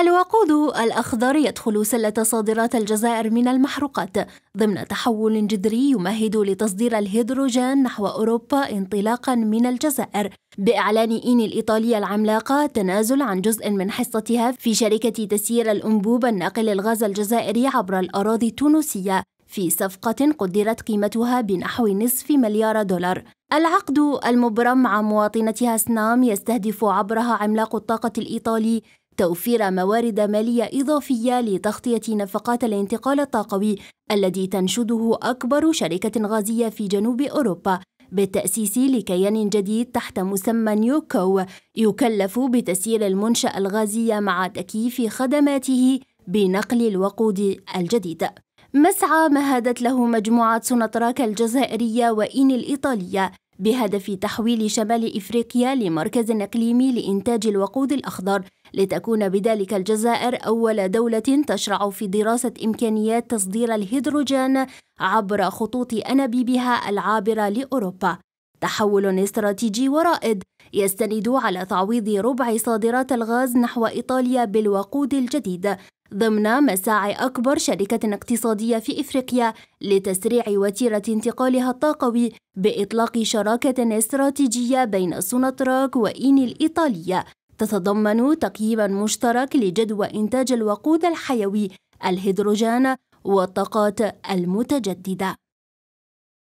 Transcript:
الوقود الأخضر يدخل سلة صادرات الجزائر من المحروقات ضمن تحول جذري يمهد لتصدير الهيدروجين نحو أوروبا انطلاقا من الجزائر بإعلان إين الإيطالية العملاقة تنازل عن جزء من حصتها في شركة تسيير الأنبوب الناقل الغاز الجزائري عبر الأراضي التونسية في صفقة قدرت قيمتها بنحو نصف مليار دولار العقد المبرم مع مواطنتها سنام يستهدف عبرها عملاق الطاقة الإيطالي توفير موارد مالية إضافية لتغطية نفقات الانتقال الطاقوي الذي تنشده أكبر شركة غازية في جنوب أوروبا بالتأسيس لكيان جديد تحت مسمى نيوكو يكلف بتسيير المنشأة الغازية مع تكييف خدماته بنقل الوقود الجديد مسعى مهدت له مجموعة سوناتراك الجزائرية وإين الإيطالية بهدف تحويل شمال إفريقيا لمركز إقليمي لإنتاج الوقود الأخضر لتكون بذلك الجزائر أول دولة تشرع في دراسة إمكانيات تصدير الهيدروجين عبر خطوط أنابيبها العابرة لأوروبا تحول استراتيجي ورائد يستند على تعويض ربع صادرات الغاز نحو إيطاليا بالوقود الجديد ضمن مساعي أكبر شركة اقتصادية في إفريقيا لتسريع وتيرة انتقالها الطاقوي بإطلاق شراكة استراتيجية بين سوناتراك وإيني الإيطالية تتضمن تقييما مشترك لجدوى إنتاج الوقود الحيوي الهيدروجين والطاقات المتجددة